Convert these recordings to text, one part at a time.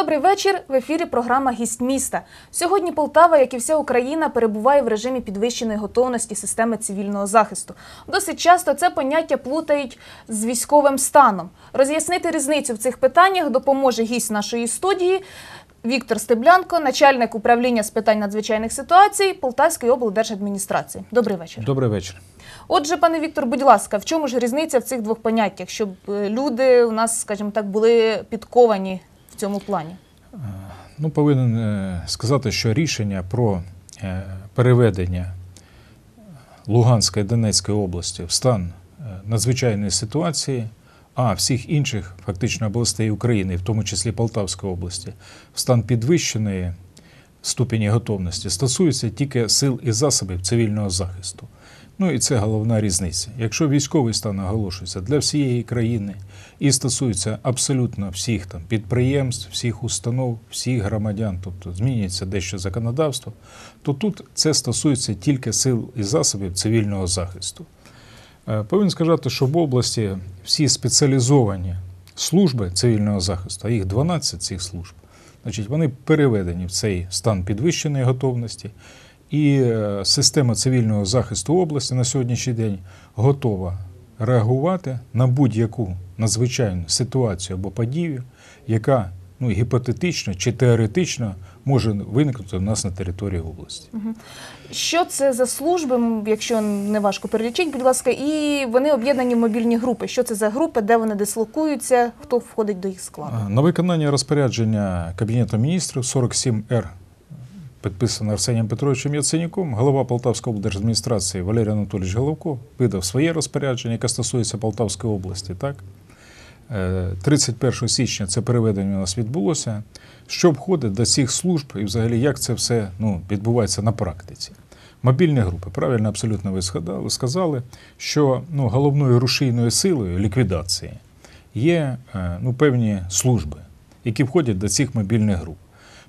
Добрий вечір. В ефірі програма Гість міста. Сьогодні Полтава, як і вся Україна, перебуває в режимі підвищеної готовності системи цивільного захисту. Досить часто це поняття плутають з військовим станом. Роз'яснити різницю в цих питаннях допоможе гість нашої студії Віктор Стеблянко, начальник управління з питань надзвичайних ситуацій Полтавської облдержадміністрації. Добрий вечір. Добрий вечір. Отже, пане Віктор, будь ласка, в чому ж різниця в цих двох поняттях, щоб е, люди у нас, скажімо так, були підковані цьому плані? Ну, повинен е, сказати, що рішення про е, переведення Луганської і Донецької області в стан е, надзвичайної ситуації, а всіх інших фактично областей України, в тому числі Полтавської області, в стан підвищеної ступені готовності стосується тільки сил і засобів цивільного захисту. Ну і це головна різниця. Якщо військовий стан оголошується для всієї країни і стосується абсолютно всіх там підприємств, всіх установ, всіх громадян, тобто змінюється дещо законодавство, то тут це стосується тільки сил і засобів цивільного захисту. Е, повинен сказати, що в області всі спеціалізовані служби цивільного захисту, а їх 12 цих служб, значить, вони переведені в цей стан підвищеної готовності. І е, система цивільного захисту області на сьогоднішній день готова реагувати на будь-яку надзвичайну ситуацію або подію, яка ну гіпотетично чи теоретично може виникнути в нас на території області. Що це за служби, якщо не важко перелічіть, будь ласка, і вони об'єднані в мобільні групи. Що це за групи, де вони дислокуються? Хто входить до їх складу? На виконання розпорядження Кабінету міністрів 47 р підписана Арсенієм Петровичем Яценюком, голова Полтавської облдержадміністрації Валерій Анатолійович Головко видав своє розпорядження, яке стосується Полтавської області. Так? 31 е, січня це переведення у нас відбулося. Що входить до цих служб і взагалі як це все ну, відбувається на практиці? Мобільні групи, правильно, абсолютно ви сказали, що ну, головною рушійною силою ліквідації є е, ну, певні служби, які входять до цих мобільних груп.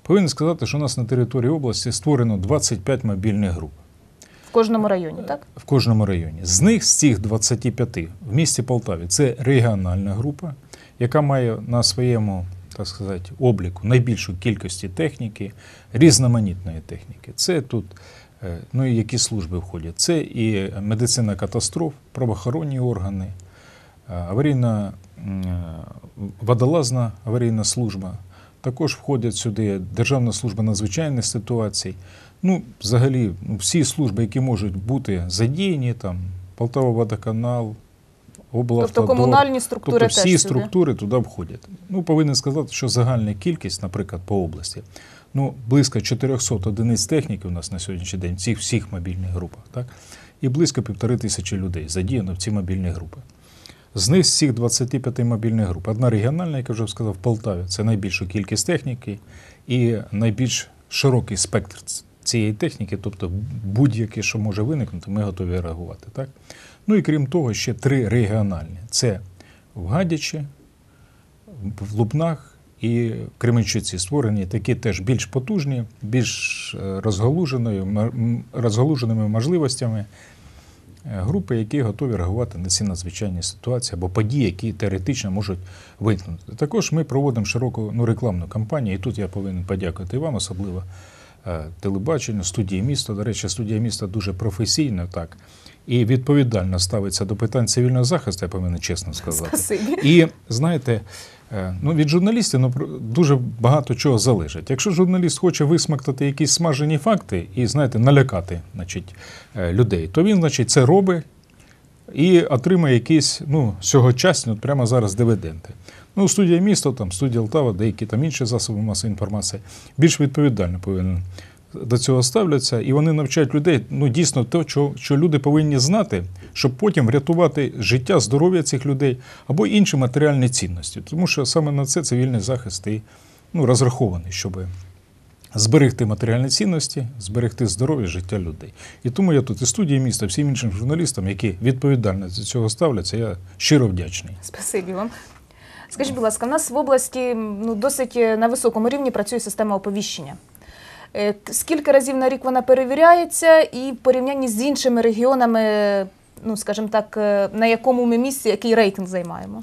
Повинен сказати, що у нас на території області створено 25 мобільних груп. В кожному районі, так? В кожному районі. З них, з цих 25 в місті Полтаві, це регіональна група, яка має на своєму так сказати, обліку найбільшу кількості техніки, різноманітної техніки. Це тут, е, ну і які служби входять. Це і медицина катастроф, правоохоронні органи, е, аварійна е, водолазна аварійна служба. Також входять сюди Державна служба надзвичайних ситуацій. Ну, взагалі, ну, всі служби, які можуть бути задіяні, там Полтава водоканал, облавтодор. Тобто комунальні тобто структури тобто всі теж структури туди входять. Ну, повинен сказати, що загальна кількість, наприклад, по області, ну, близько 400 одиниць техніки у нас на сьогоднішній день в цих всіх мобільних групах, так, і близько півтори тисячі людей задіяно в ці мобільні групи. З них з цих 25 мобільних груп. Одна регіональна, як я вже сказав, в Полтаві це найбільша кількість техніки і найбільш широкий спектр цієї техніки, тобто будь-яке, що може виникнути, ми готові реагувати. Так? Ну і крім того, ще три регіональні: це в Гадячі, в Лубнах і в Кременчуці створені такі теж більш потужні, більш е, розгалуженими можливостями Е, групи, які готові реагувати на ці надзвичайні ситуації або події, які теоретично можуть виникнути. Також ми проводимо широку ну, рекламну кампанію, і тут я повинен подякувати вам, особливо е, телебаченню, студії міста. До речі, студія міста дуже професійно так і відповідально ставиться до питань цивільного захисту, я повинен чесно сказати. Спасибі. І знаєте, е, ну від журналістів ну, дуже багато чого залежить. Якщо журналіст хоче висмактати якісь смажені факти і знаєте, налякати значить, е, людей, то він, значить, це робить. І отримає якісь ну сьогочасні, от прямо зараз дивиденди. Ну, студія міста, там студія Лтава, деякі там інші засоби масової інформації більш відповідально повинен до цього ставляться, і вони навчають людей ну дійсно те, що, що люди повинні знати, щоб потім врятувати життя, здоров'я цих людей або інші матеріальні цінності. Тому що саме на це цивільний захист і ну, розрахований, щоб зберегти матеріальні цінності, зберегти здоров'я, життя людей. І тому я тут і студії міста, всім іншим журналістам, які відповідально до цього ставляться, я щиро вдячний. Спасибі вам. Скажіть, будь ласка, в нас в області ну досить е, на високому рівні працює система оповіщення. Е, скільки разів на рік вона перевіряється, і в порівнянні з іншими регіонами, ну скажімо так, е, на якому ми місці який рейтинг займаємо?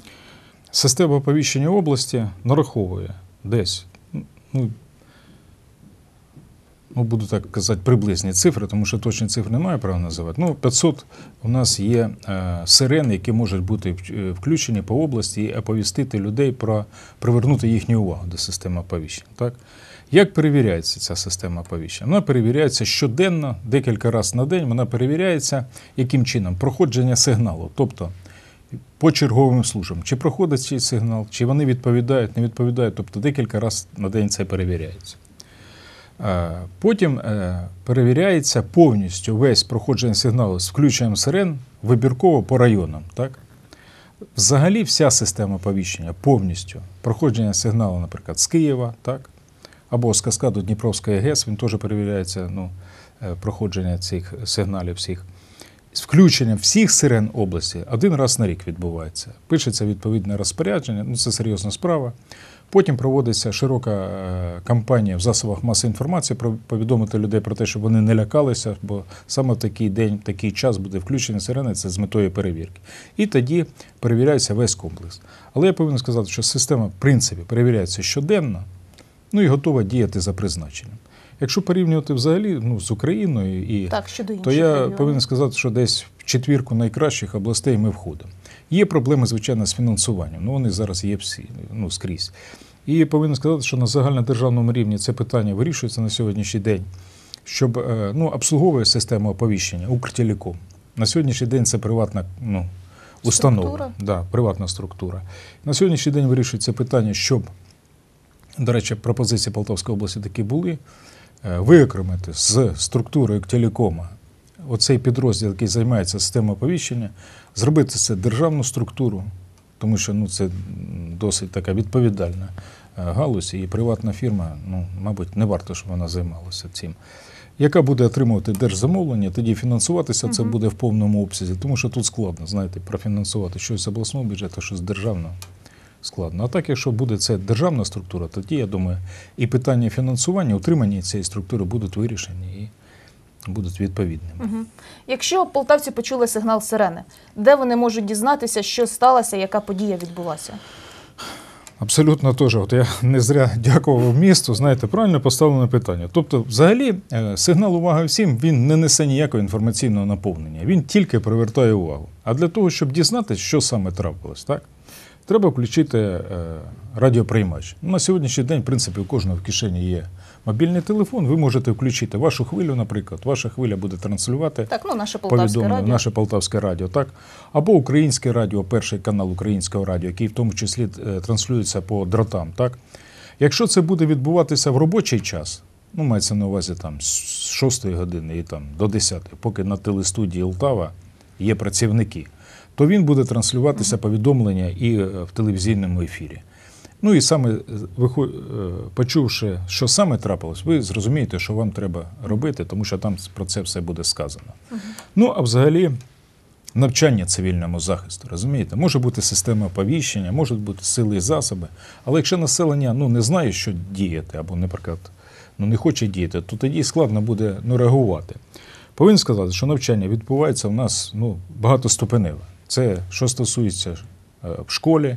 Система оповіщення області нараховує десь. ну, Ну, буду так казати, приблизні цифри, тому що точні цифри немає права називати. Ну, 500 у нас є е, сирен, які можуть бути е, включені по області і оповістити людей про привернути їхню увагу до системи оповіщення. Так? Як перевіряється ця система оповіщення? Вона перевіряється щоденно, декілька разів на день. Вона перевіряється яким чином проходження сигналу, тобто по черговим службам, чи проходить цей сигнал, чи вони відповідають, не відповідають, тобто декілька разів на день це перевіряється. Потім е, перевіряється повністю весь проходження сигналу з включенням сирен вибірково по районам. Так? Взагалі, вся система повіщення повністю проходження сигналу, наприклад, з Києва, так? або з каскаду Дніпровської ГЕС, він теж перевіряється ну, е, проходження цих сигналів всіх. З включенням всіх сирен області один раз на рік відбувається. Пишеться відповідне розпорядження, ну це серйозна справа. Потім проводиться широка е, кампанія в засобах масової інформації про повідомити людей про те, щоб вони не лякалися, бо саме в такий день, в такий час буде включення сирени, це з метою перевірки. І тоді перевіряється весь комплекс. Але я повинен сказати, що система в принципі перевіряється щоденно ну і готова діяти за призначенням. Якщо порівнювати взагалі ну, з Україною, і так, щодо то я району. повинен сказати, що десь в четвірку найкращих областей ми входимо. Є проблеми, звичайно, з фінансуванням. Ну вони зараз є всі ну, скрізь. І я повинен сказати, що на загальнодержавному рівні це питання вирішується на сьогоднішній день, щоб е, ну, обслуговує систему оповіщення Укртелеком. На сьогоднішній день це приватна ну, установа, структура. Да, приватна структура. На сьогоднішній день вирішується питання, щоб до речі, пропозиції Полтавської області такі були: е, виокремити з структури телекома оцей підрозділ, який займається системою оповіщення, зробити це державну структуру, тому що ну, це досить така відповідальна е, галузь, і приватна фірма, ну, мабуть, не варто, щоб вона займалася цим. Яка буде отримувати держзамовлення, тоді фінансуватися це буде в повному обсязі, тому що тут складно знаєте, профінансувати щось з обласного бюджету, щось з державного складно. А так, якщо буде це державна структура, тоді я думаю, і питання фінансування, утримання цієї структури будуть вирішені. і Будуть відповідними. Угу. Якщо полтавці почули сигнал сирени, де вони можуть дізнатися, що сталося, яка подія відбулася? Абсолютно теж. От я не зря дякував місту. Знаєте, правильно поставлене питання. Тобто, взагалі, е, сигнал уваги всім він не несе ніякого інформаційного наповнення. Він тільки привертає увагу. А для того, щоб дізнатися, що саме трапилось, так? треба включити е, радіоприймач. На сьогоднішній день, в принципі, у кожного в кишені є. Мобільний телефон, ви можете включити вашу хвилю, наприклад, ваша хвиля буде транслювати так, ну, наше Полтавське радіо. наше Полтавське радіо, так або Українське радіо, перший канал українського радіо, який в тому числі е, транслюється по дротам. Так, якщо це буде відбуватися в робочий час, ну мається на увазі там з 6 години і там до 10, поки на телестудії Лтава є працівники то він буде транслюватися повідомлення і е, в телевізійному ефірі. Ну і саме е, е, почувши, що саме трапилось, ви зрозумієте, що вам треба робити, тому що там про це все буде сказано. Ну а взагалі, навчання цивільному захисту, розумієте, може бути система оповіщення, можуть бути сили і засоби. Але якщо населення ну, не знає, що діяти, або, наприклад, ну, не хоче діяти, то тоді складно буде ну, реагувати. Повинен сказати, що навчання відбувається у нас ну, багатоступеневе. Це що стосується е, в школі,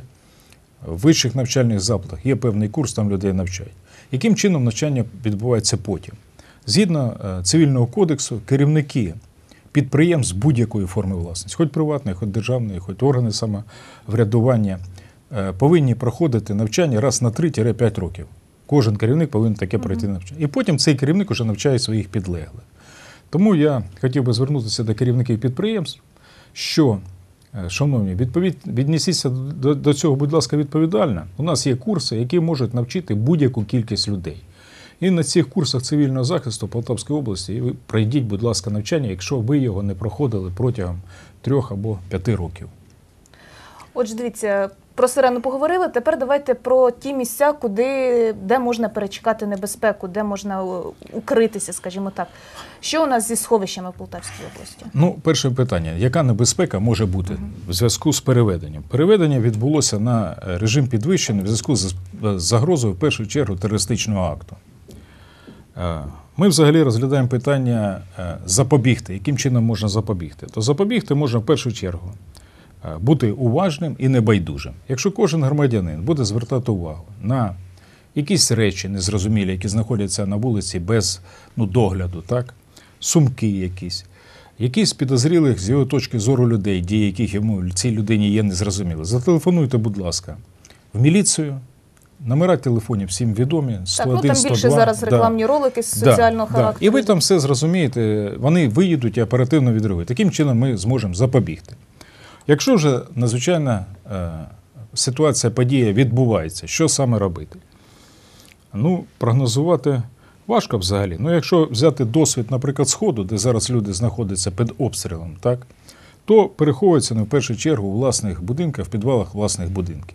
в вищих навчальних закладах. Є певний курс, там людей навчають. Яким чином навчання відбувається потім? Згідно е, цивільного кодексу, керівники підприємств будь-якої форми власності, хоч приватної, хоч державної, хоч органи самоврядування, е, повинні проходити навчання раз на 3-5 років. Кожен керівник повинен таке пройти навчання. І потім цей керівник уже навчає своїх підлеглих. Тому я хотів би звернутися до керівників підприємств, що Е, шановні, відповідь віднісіться до, до цього, будь ласка, відповідально. У нас є курси, які можуть навчити будь-яку кількість людей. І на цих курсах цивільного захисту Полтавської області ви пройдіть, будь ласка, навчання, якщо ви його не проходили протягом трьох або п'яти років. Отже, дивіться, про сирену поговорили. Тепер давайте про ті місця, куди де можна перечекати небезпеку, де можна е, укритися, скажімо так. Що у нас зі сховищами в Полтавській області? Ну, перше питання: яка небезпека може бути в зв'язку з переведенням? Переведення відбулося на е, режим підвищений в зв'язку е, з загрозою в першу чергу терористичного акту. Ми взагалі розглядаємо питання запобігти, яким чином можна запобігти. То запобігти можна в першу чергу. Е, бути уважним і небайдужим. Якщо кожен громадянин буде звертати увагу на якісь речі незрозумілі, які знаходяться на вулиці без ну, догляду, так? сумки якісь, якісь підозрілих з його точки зору людей, дії, яких йому цій людині є незрозуміли, зателефонуйте, будь ласка, в міліцію. Номера телефонів всім відомі. 101, так, ну там більше 102. зараз рекламні да. ролики з соціального да. характеру. І ви там все зрозумієте. Вони виїдуть і оперативно відреагують. Таким чином ми зможемо запобігти. Якщо вже надзвичайна е, ситуація подія відбувається, що саме робити? Ну, прогнозувати важко взагалі. Ну, якщо взяти досвід, наприклад, Сходу, де зараз люди знаходяться під обстрілом, так, то переховуються не ну, в першу чергу у власних будинках, в підвалах власних будинків.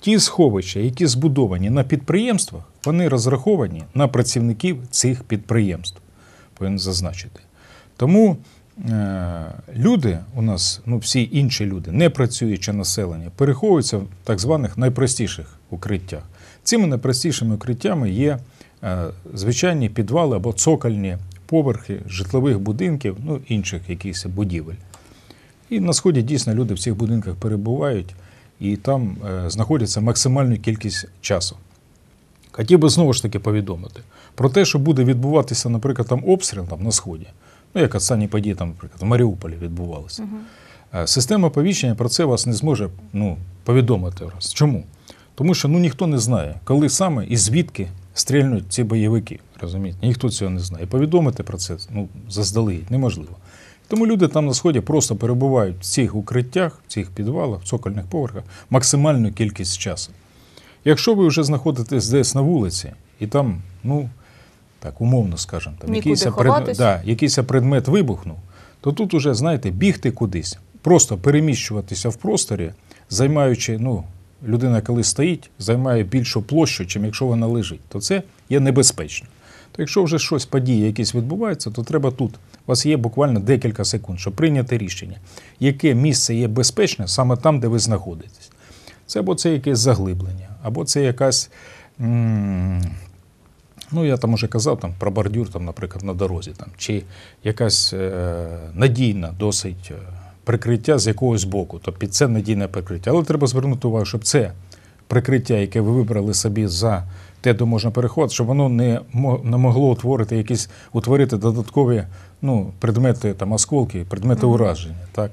Ті сховища, які збудовані на підприємствах, вони розраховані на працівників цих підприємств, повинен зазначити. Тому. Е, люди у нас, ну всі інші люди, не працюючи населення, переховуються в так званих найпростіших укриттях. Цими найпростішими укриттями є е, звичайні підвали або цокольні поверхи житлових будинків, ну інших якихось будівель. І на сході дійсно люди в цих будинках перебувають і там е, знаходяться максимальну кількість часу. Хотів би знову ж таки повідомити про те, що буде відбуватися, наприклад, там обстріл там, на Сході ну як останні події там, наприклад, в Маріуполі відбувалися. Угу. Е, система повіщення про це вас не зможе ну, повідомити. раз. Чому? Тому що ну, ніхто не знає, коли саме і звідки стрільнуть ці бойовики. розумієте? Ніхто цього не знає. І повідомити про це ну, заздалегідь неможливо. Тому люди там на сході просто перебувають в цих укриттях, в цих підвалах, в цокольних поверхах максимальну кількість часу. Якщо ви вже знаходитесь десь на вулиці і там ну, так умовно скажем там якийсь пред... да, якийсь предмет вибухнув, то тут уже, знаєте, бігти кудись, просто переміщуватися в просторі, займаючи, ну, людина, коли стоїть, займає більшу площу, чим якщо вона лежить, то це є небезпечно. То якщо вже щось події, якісь відбувається, то треба тут. У вас є буквально декілька секунд, щоб прийняти рішення, яке місце є безпечне саме там, де ви знаходитесь. Це або це якесь заглиблення, або це якась м Ну, я там уже казав там, про бордюр, там, наприклад, на дорозі, там, чи якась е, надійна досить е, прикриття з якогось боку, тобто це надійне прикриття. Але треба звернути увагу, щоб це прикриття, яке ви вибрали собі за те, де можна переходити, щоб воно не не могло утворити якісь утворити додаткові ну, предмети там, осколки, предмети ураження. Так?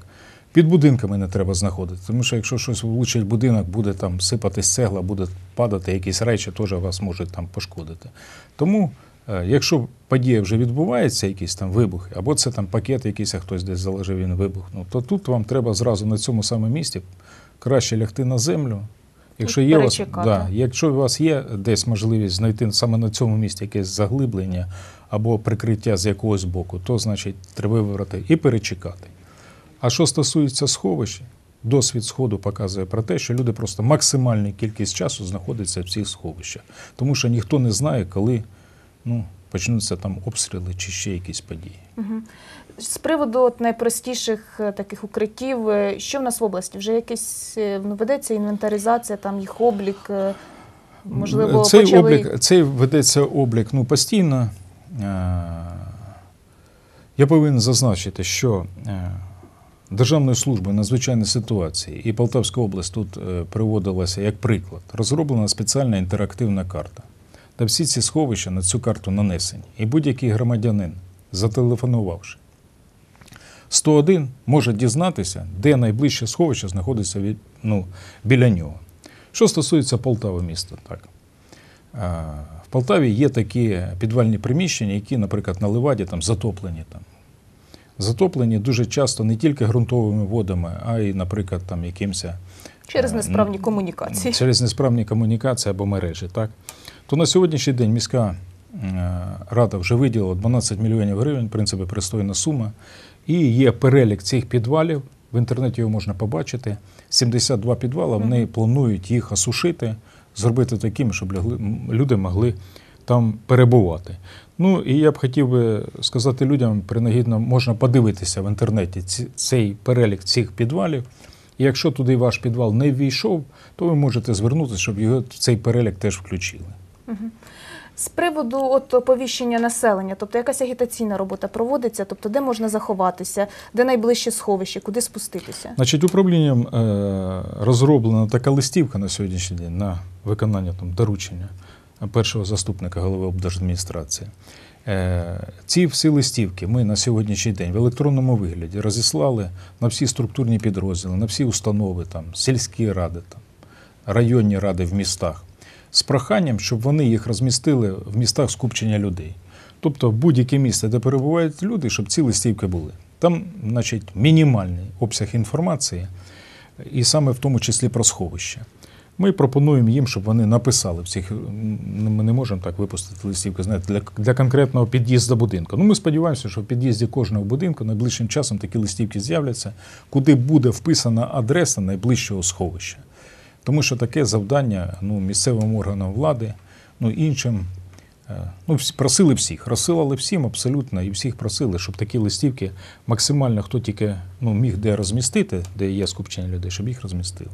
Під будинками не треба знаходити, тому що якщо щось влучить будинок, буде там сипатись цегла, буде падати, якісь речі теж вас можуть там пошкодити. Тому, е, якщо подія вже відбувається, якісь там вибухи, або це там пакет, якийсь хтось десь залежив, він вибухнув, то тут вам треба зразу на цьому самому місці краще лягти на землю. Якщо є вас, да, якщо у вас є десь можливість знайти саме на цьому місці якесь заглиблення або прикриття з якогось боку, то значить треба вибрати і перечекати. А що стосується сховищ, досвід сходу показує про те, що люди просто максимальну кількість часу знаходяться в цих сховищах, тому що ніхто не знає, коли ну, почнуться там обстріли чи ще якісь події. Угу. З приводу от найпростіших е, таких укриттів, е, що в нас в області? Вже якесь е, ну, ведеться інвентаризація, там їх облік. Можливо, цей почали... облік, цей ведеться облік ну, постійно. Я повинен зазначити, що Державної служби надзвичайних ситуації, і Полтавська область тут е, приводилася як приклад. Розроблена спеціальна інтерактивна карта. Та всі ці сховища на цю карту нанесені, і будь-який громадянин, зателефонувавши, 101 може дізнатися, де найближче сховище знаходиться від, ну, біля нього. Що стосується Полтави міста, так. В Полтаві є такі підвальні приміщення, які, наприклад, на Леваді там затоплені. там затоплені дуже часто не тільки ґрунтовими водами, а й, наприклад, там якимось… Е, через несправні комунікації. Через несправні комунікації або мережі. так. То на сьогоднішній день міська е, рада вже виділила 12 мільйонів гривень, в принципі, пристойна сума. І є перелік цих підвалів. В інтернеті його можна побачити. 72 підвала. Вони планують їх осушити, зробити такими, щоб люди могли там перебувати. Ну і я б хотів би сказати людям, принагідно можна подивитися в інтернеті цей перелік цих підвалів. І Якщо туди ваш підвал не ввійшов, то ви можете звернутися, щоб його в цей перелік теж включили. З приводу от оповіщення населення, тобто якась агітаційна робота проводиться, тобто де можна заховатися, де найближче сховище, куди спуститися? Значить, управлінням е, розроблена така листівка на сьогоднішній день на виконання там доручення першого заступника голови облдержадміністрації. Е, ці всі листівки ми на сьогоднішній день в електронному вигляді розіслали на всі структурні підрозділи, на всі установи, там, сільські ради, там, районні ради в містах з проханням, щоб вони їх розмістили в містах скупчення людей. Тобто будь-яке місце, де перебувають люди, щоб ці листівки були. Там, значить, мінімальний обсяг інформації, і саме в тому числі про сховище. Ми пропонуємо їм, щоб вони написали всіх. Ми не можемо так випустити листівки знаєте, для для конкретного під'їзду будинку. Ну ми сподіваємося, що в під'їзді кожного будинку найближчим часом такі листівки з'являться, куди буде вписана адреса найближчого сховища. Тому що таке завдання ну, місцевим органам влади, ну іншим. Е, ну, просили всіх, розсилали всім абсолютно, і всіх просили, щоб такі листівки максимально хто тільки ну міг де розмістити, де є скупчення людей, щоб їх розмістили.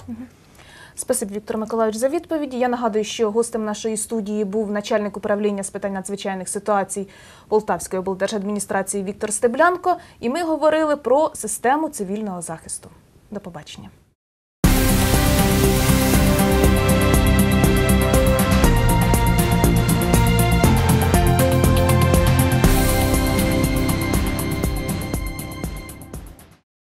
Спасибі, Віктор Миколаївич, за відповіді. Я нагадую, що гостем нашої студії був начальник управління з питань надзвичайних ситуацій Полтавської облдержадміністрації Віктор Стеблянко, і ми говорили про систему цивільного захисту. До побачення.